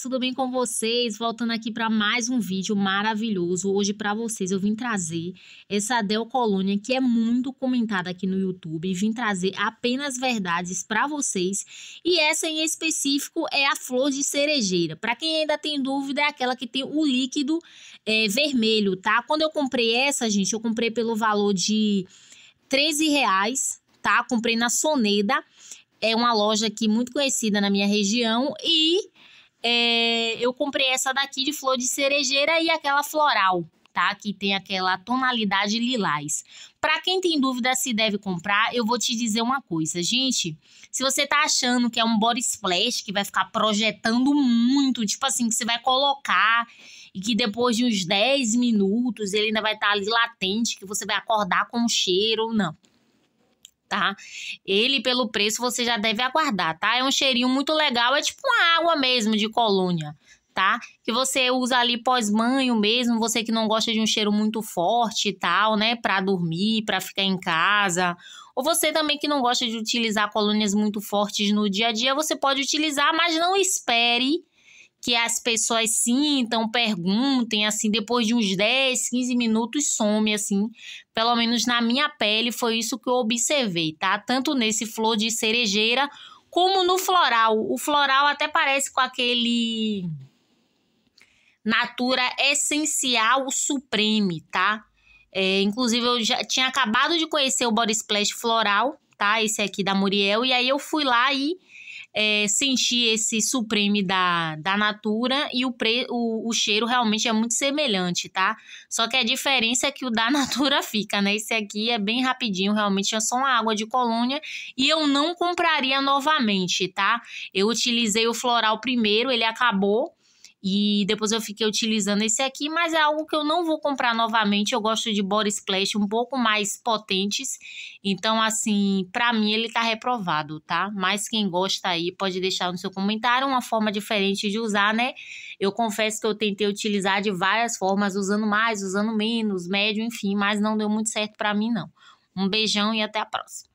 tudo bem com vocês? Voltando aqui para mais um vídeo maravilhoso. Hoje para vocês eu vim trazer essa Del Colônia que é muito comentada aqui no YouTube. Vim trazer apenas verdades para vocês e essa em específico é a flor de cerejeira. Para quem ainda tem dúvida, é aquela que tem o líquido é, vermelho, tá? Quando eu comprei essa, gente, eu comprei pelo valor de 13 reais, tá? Comprei na Soneda, é uma loja aqui muito conhecida na minha região e é, eu comprei essa daqui de flor de cerejeira e aquela floral, tá? Que tem aquela tonalidade lilás. Para quem tem dúvida se deve comprar, eu vou te dizer uma coisa, gente. Se você tá achando que é um body splash que vai ficar projetando muito, tipo assim, que você vai colocar e que depois de uns 10 minutos ele ainda vai estar tá ali latente, que você vai acordar com o cheiro ou não tá? Ele, pelo preço, você já deve aguardar, tá? É um cheirinho muito legal, é tipo uma água mesmo de colônia, tá? Que você usa ali pós-banho mesmo, você que não gosta de um cheiro muito forte e tal, né? Pra dormir, pra ficar em casa. Ou você também que não gosta de utilizar colônias muito fortes no dia a dia, você pode utilizar, mas não espere que as pessoas sintam, perguntem, assim, depois de uns 10, 15 minutos some, assim. Pelo menos na minha pele foi isso que eu observei, tá? Tanto nesse flor de cerejeira como no floral. O floral até parece com aquele Natura Essencial Supreme, tá? É, inclusive, eu já tinha acabado de conhecer o Body Splash Floral, tá? Esse aqui da Muriel. E aí eu fui lá e é, sentir esse supreme da, da Natura e o, pre, o, o cheiro realmente é muito semelhante, tá? Só que a diferença é que o da Natura fica, né? Esse aqui é bem rapidinho, realmente é só uma água de colônia e eu não compraria novamente, tá? Eu utilizei o floral primeiro, ele acabou e depois eu fiquei utilizando esse aqui, mas é algo que eu não vou comprar novamente. Eu gosto de body splash um pouco mais potentes. Então, assim, pra mim ele tá reprovado, tá? Mas quem gosta aí pode deixar no seu comentário uma forma diferente de usar, né? Eu confesso que eu tentei utilizar de várias formas, usando mais, usando menos, médio, enfim, mas não deu muito certo pra mim, não. Um beijão e até a próxima.